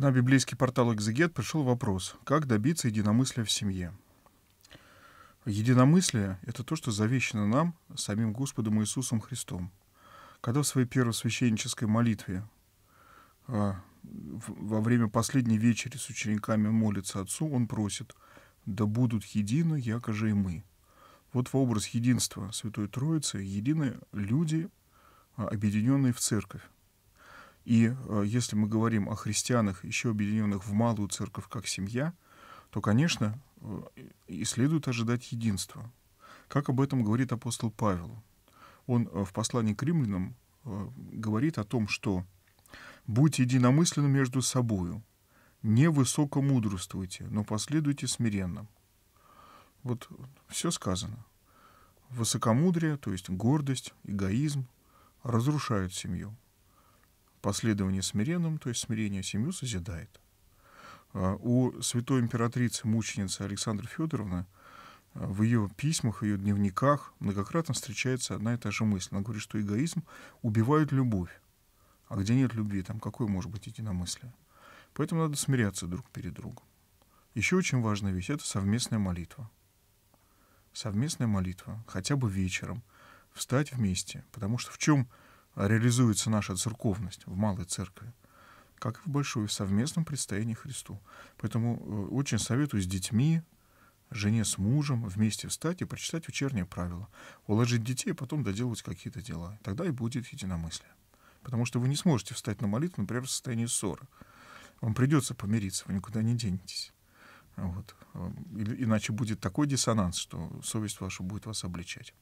На библейский портал «Экзегет» пришел вопрос, как добиться единомыслия в семье. Единомыслие — это то, что завещено нам, самим Господом Иисусом Христом. Когда в своей первой священнической молитве а, во время последней вечери с учениками молится Отцу, он просит «Да будут едины, якоже и мы». Вот в образ единства Святой Троицы едины люди, а, объединенные в церковь. И э, если мы говорим о христианах, еще объединенных в малую церковь как семья, то, конечно, э, и следует ожидать единства. Как об этом говорит апостол Павел? Он э, в послании к римлянам говорит о том, что «будьте единомысленны между собою, не высокомудрствуйте, но последуйте смиренно». Вот все сказано. Высокомудрие, то есть гордость, эгоизм разрушают семью последование смиренным, то есть смирение семью созидает. А, у святой императрицы, мученицы Александры Федоровны а, в ее письмах, в ее дневниках многократно встречается одна и та же мысль. Она говорит, что эгоизм убивает любовь. А где нет любви, там какое может быть единомыслие? Поэтому надо смиряться друг перед другом. Еще очень важная вещь — это совместная молитва. Совместная молитва, хотя бы вечером, встать вместе. Потому что в чем реализуется наша церковность в малой церкви, как и в большой, в совместном предстоянии Христу. Поэтому э, очень советую с детьми, жене с мужем вместе встать и прочитать вечернее правило. Уложить детей, а потом доделывать какие-то дела. Тогда и будет единомыслие. Потому что вы не сможете встать на молитву, например, в состоянии ссоры. Вам придется помириться, вы никуда не денетесь. Вот. Э, иначе будет такой диссонанс, что совесть ваша будет вас обличать.